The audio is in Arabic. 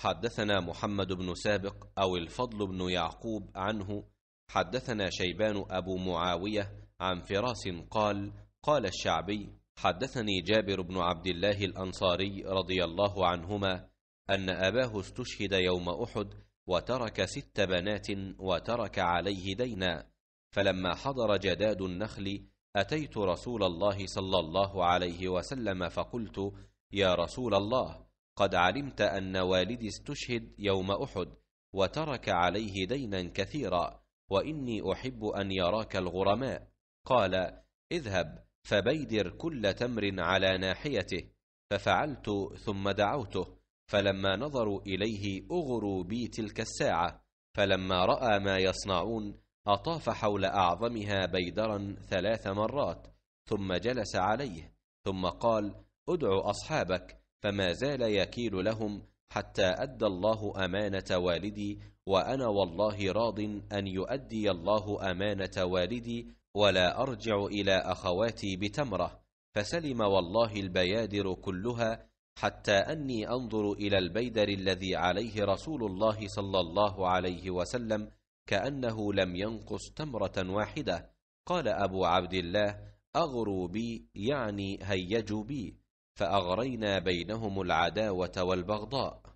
حدثنا محمد بن سابق أو الفضل بن يعقوب عنه حدثنا شيبان أبو معاوية عن فراس قال قال الشعبي حدثني جابر بن عبد الله الأنصاري رضي الله عنهما أن أباه استشهد يوم أحد وترك ست بنات وترك عليه دينا فلما حضر جداد النخل أتيت رسول الله صلى الله عليه وسلم فقلت يا رسول الله قد علمت أن والدي استشهد يوم أحد وترك عليه دينا كثيرا وإني أحب أن يراك الغرماء قال اذهب فبيدر كل تمر على ناحيته ففعلت ثم دعوته فلما نظروا إليه أغروا بي تلك الساعة فلما رأى ما يصنعون أطاف حول أعظمها بيدرا ثلاث مرات ثم جلس عليه ثم قال ادع أصحابك فما زال يكيل لهم حتى ادى الله امانه والدي وانا والله راض ان يؤدي الله امانه والدي ولا ارجع الى اخواتي بتمره فسلم والله البيادر كلها حتى اني انظر الى البيدر الذي عليه رسول الله صلى الله عليه وسلم كانه لم ينقص تمره واحده قال ابو عبد الله اغروا بي يعني هيجوا بي فاغرينا بينهم العداوه والبغضاء